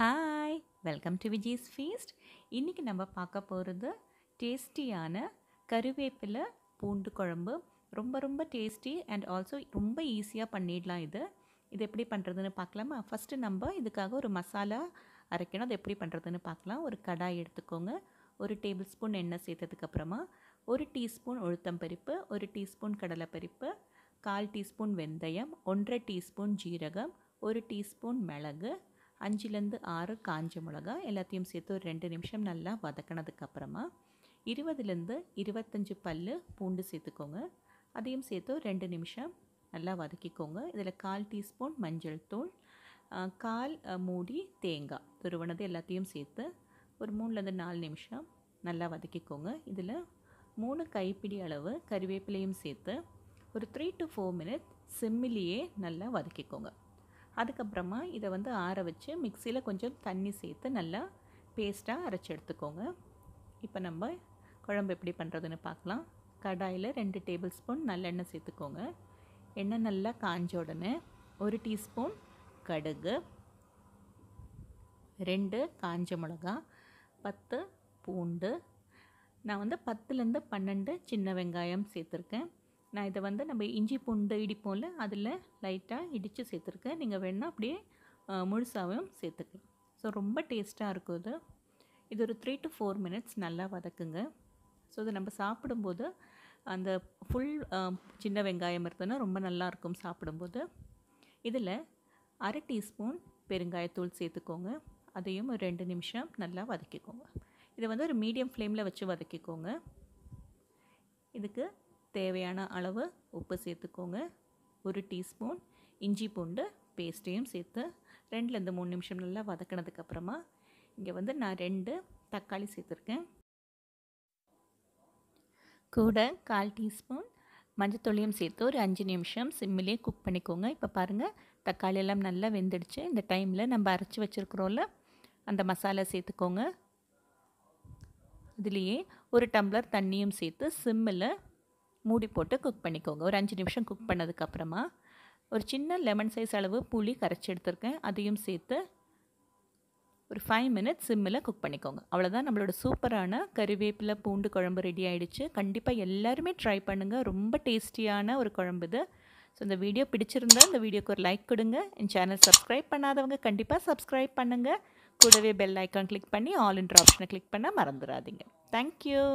hi welcome to Viji's feast இன்றைக்கி நம்ம பார்க்க போகிறது டேஸ்டியான கருவேப்பிலை பூண்டு குழம்பு ரொம்ப ரொம்ப டேஸ்டி அண்ட் ஆல்சோ ரொம்ப ஈஸியாக பண்ணிடலாம் இது இது எப்படி பண்ணுறதுன்னு பார்க்கலாமா ஃபஸ்ட்டு நம்ம இதுக்காக ஒரு மசாலா அரைக்கணும் அது எப்படி பண்ணுறதுன்னு பார்க்கலாம் ஒரு கடாய் எடுத்துக்கோங்க ஒரு டேபிள் ஸ்பூன் எண்ணெய் சேர்த்ததுக்கப்புறமா ஒரு டீஸ்பூன் பருப்பு ஒரு டீஸ்பூன் பருப்பு கால் டீஸ்பூன் வெந்தயம் ஒன்றரை டீஸ்பூன் ஜீரகம் ஒரு டீஸ்பூன் மிளகு அஞ்சுலேருந்து ஆறு காஞ்ச மிளகா எல்லாத்தையும் சேர்த்து ஒரு ரெண்டு நிமிஷம் நல்லா வதக்கினதுக்கப்புறமா இருபதுலேருந்து இருபத்தஞ்சி பல் பூண்டு சேர்த்துக்கோங்க அதையும் சேர்த்து ரெண்டு நிமிஷம் நல்லா வதக்கிக்கோங்க இதில் கால் டீஸ்பூன் மஞ்சள் தூள் கால் மூடி தேங்காய் துருவனது எல்லாத்தையும் சேர்த்து ஒரு மூணுலேருந்து நாலு நிமிஷம் நல்லா வதக்கிக்கோங்க இதில் மூணு கைப்பிடி அளவு கறிவேப்பிலையும் சேர்த்து ஒரு த்ரீ டு ஃபோர் மினிட் சிம்மிலேயே நல்லா வதக்கிக்கோங்க அதுக்கப்புறமா இதை வந்து ஆற வச்சு மிக்சியில் கொஞ்சம் தண்ணி சேர்த்து நல்லா பேஸ்ட்டாக அரைச்சி எடுத்துக்கோங்க இப்போ நம்ம குழம்பு எப்படி பண்ணுறதுன்னு பார்க்கலாம் கடாயில் ரெண்டு டேபிள் ஸ்பூன் நல்லெண்ணெய் சேர்த்துக்கோங்க எண்ணெய் நல்லா காஞ்ச உடனே ஒரு டீஸ்பூன் கடுகு ரெண்டு காஞ்ச மிளகா பத்து பூண்டு நான் வந்து பத்துலேருந்து பன்னெண்டு சின்ன வெங்காயம் சேர்த்துருக்கேன் நான் இதை வந்து நம்ம இஞ்சி பூண்டு இடிப்போம்ல அதில் லைட்டாக இடித்து சேர்த்துருக்கேன் நீங்கள் வேணால் அப்படியே முழுசாகவும் சேர்த்துக்கலாம் ஸோ ரொம்ப டேஸ்ட்டாக இருக்கும் இது இது ஒரு த்ரீ டு ஃபோர் மினிட்ஸ் நல்லா வதக்குங்க ஸோ இதை நம்ம சாப்பிடும்போது அந்த ஃபுல் சின்ன வெங்காயம் இருந்ததுன்னா ரொம்ப நல்லாயிருக்கும் சாப்பிடும்போது இதில் அரை டீஸ்பூன் பெருங்காயத்தூள் சேர்த்துக்கோங்க அதையும் ஒரு ரெண்டு நிமிஷம் நல்லா வதக்கிக்கோங்க இதை வந்து ஒரு மீடியம் ஃப்ளேமில் வச்சு வதக்கிக்கோங்க இதுக்கு தேவையான அளவு உப்பு சேர்த்துக்கோங்க ஒரு டீஸ்பூன் இஞ்சி பூண்டு பேஸ்ட்டையும் சேர்த்து ரெண்டுலேருந்து மூணு நிமிஷம் நல்லா வதக்கினதுக்கப்புறமா இங்கே வந்து நான் ரெண்டு தக்காளி சேர்த்துருக்கேன் கூட கால் டீஸ்பூன் மஞ்சத்தூளையும் சேர்த்து ஒரு அஞ்சு நிமிஷம் சிம்மிலே குக் பண்ணிக்கோங்க இப்போ பாருங்கள் தக்காளி எல்லாம் நல்லா வெந்துடுச்சு இந்த டைமில் நம்ம அரைச்சி வச்சுருக்குறோம்ல அந்த மசாலா சேர்த்துக்கோங்க அதுலேயே ஒரு டம்ளர் தண்ணியும் சேர்த்து சிம்மில் மூடி போட்டு குக் பண்ணிக்கோங்க ஒரு அஞ்சு நிமிஷம் குக் பண்ணதுக்கப்புறமா ஒரு சின்ன லெமன் சைஸ் அளவு புளி கரைச்சி எடுத்திருக்கேன் அதையும் சேர்த்து ஒரு ஃபைவ் மினிட்ஸ் சிம்மில் குக் பண்ணிக்கோங்க அவ்வளோதான் நம்மளோட சூப்பரான கறிவேப்பிலை பூண்டு குழம்பு ரெடி ஆகிடுச்சு கண்டிப்பாக எல்லாருமே ட்ரை பண்ணுங்கள் ரொம்ப டேஸ்டியான ஒரு குழம்பு இது ஸோ இந்த வீடியோ பிடிச்சிருந்தா இந்த வீடியோக்கு ஒரு லைக் கொடுங்க என் சேனல் சப்ஸ்கிரைப் பண்ணாதவங்க கண்டிப்பாக சப்ஸ்கிரைப் பண்ணுங்கள் கூடவே பெல் ஐக்கான் கிளிக் பண்ணி ஆல் இன்ட்ரு ஆப்ஷனை கிளிக் பண்ணால் மறந்துடாதீங்க தேங்க்யூ